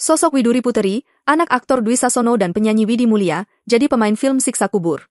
Sosok Widuri Puteri, anak aktor Dwi Sasono dan penyanyi Widi Mulia, jadi pemain film Siksa Kubur.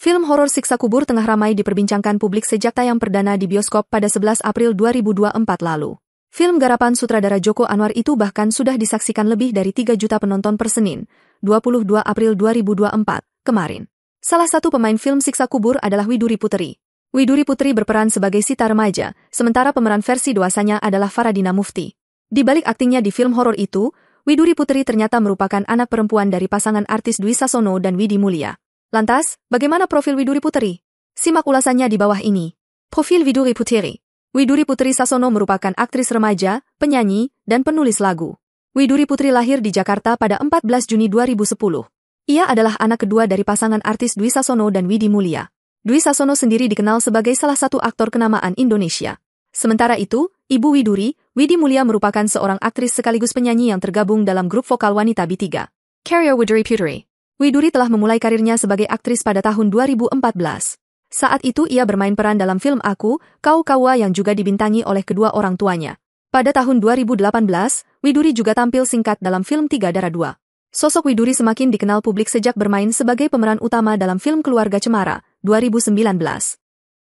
Film horor Siksa Kubur tengah ramai diperbincangkan publik sejak tayang perdana di bioskop pada 11 April 2024 lalu. Film garapan sutradara Joko Anwar itu bahkan sudah disaksikan lebih dari 3 juta penonton per Senin, 22 April 2024, kemarin. Salah satu pemain film Siksa Kubur adalah Widuri Puteri. Widuri Putri berperan sebagai Sita remaja, sementara pemeran versi dewasanya adalah Faradina Mufti. Di balik aktingnya di film horor itu, Widuri Putri ternyata merupakan anak perempuan dari pasangan artis Dwi Sasono dan Widi Mulia. Lantas, bagaimana profil Widuri Putri? Simak ulasannya di bawah ini. Profil Widuri Putri Widuri Putri Sasono merupakan aktris remaja, penyanyi, dan penulis lagu. Widuri Putri lahir di Jakarta pada 14 Juni 2010. Ia adalah anak kedua dari pasangan artis Dwi Sasono dan Widi Mulia. Dwi Sasono sendiri dikenal sebagai salah satu aktor kenamaan Indonesia. Sementara itu, Ibu Widuri, Widi Mulia merupakan seorang aktris sekaligus penyanyi yang tergabung dalam grup vokal wanita B3. Carrier Widuri Puteri. Widuri telah memulai karirnya sebagai aktris pada tahun 2014. Saat itu ia bermain peran dalam film Aku, Kau Kawa yang juga dibintangi oleh kedua orang tuanya. Pada tahun 2018, Widuri juga tampil singkat dalam film Tiga Darah Dua. Sosok Widuri semakin dikenal publik sejak bermain sebagai pemeran utama dalam film Keluarga Cemara, 2019.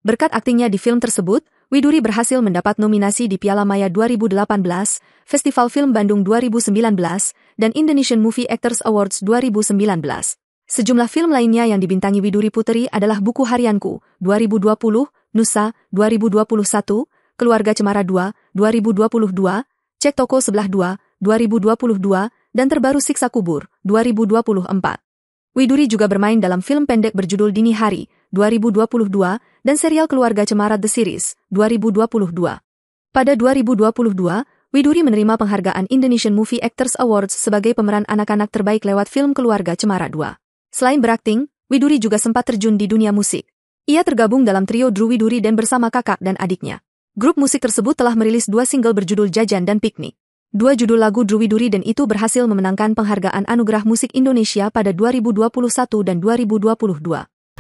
Berkat aktingnya di film tersebut, Widuri berhasil mendapat nominasi di Piala Maya 2018, Festival Film Bandung 2019, dan Indonesian Movie Actors Awards 2019. Sejumlah film lainnya yang dibintangi Widuri Puteri adalah buku harianku 2020, Nusa 2021, Keluarga Cemara 2 2022, Cek Toko Sebelah 2 2022, dan terbaru Siksa Kubur 2024. Widuri juga bermain dalam film pendek berjudul Dini Hari 2022, dan serial Keluarga Cemara The Series, 2022. Pada 2022, Widuri menerima penghargaan Indonesian Movie Actors Awards sebagai pemeran anak-anak terbaik lewat film Keluarga Cemara 2. Selain berakting, Widuri juga sempat terjun di dunia musik. Ia tergabung dalam trio Drew Widuri dan bersama kakak dan adiknya. Grup musik tersebut telah merilis dua single berjudul Jajan dan Piknik. Dua judul lagu Drew Widuri dan itu berhasil memenangkan penghargaan Anugerah Musik Indonesia pada 2021 dan 2022.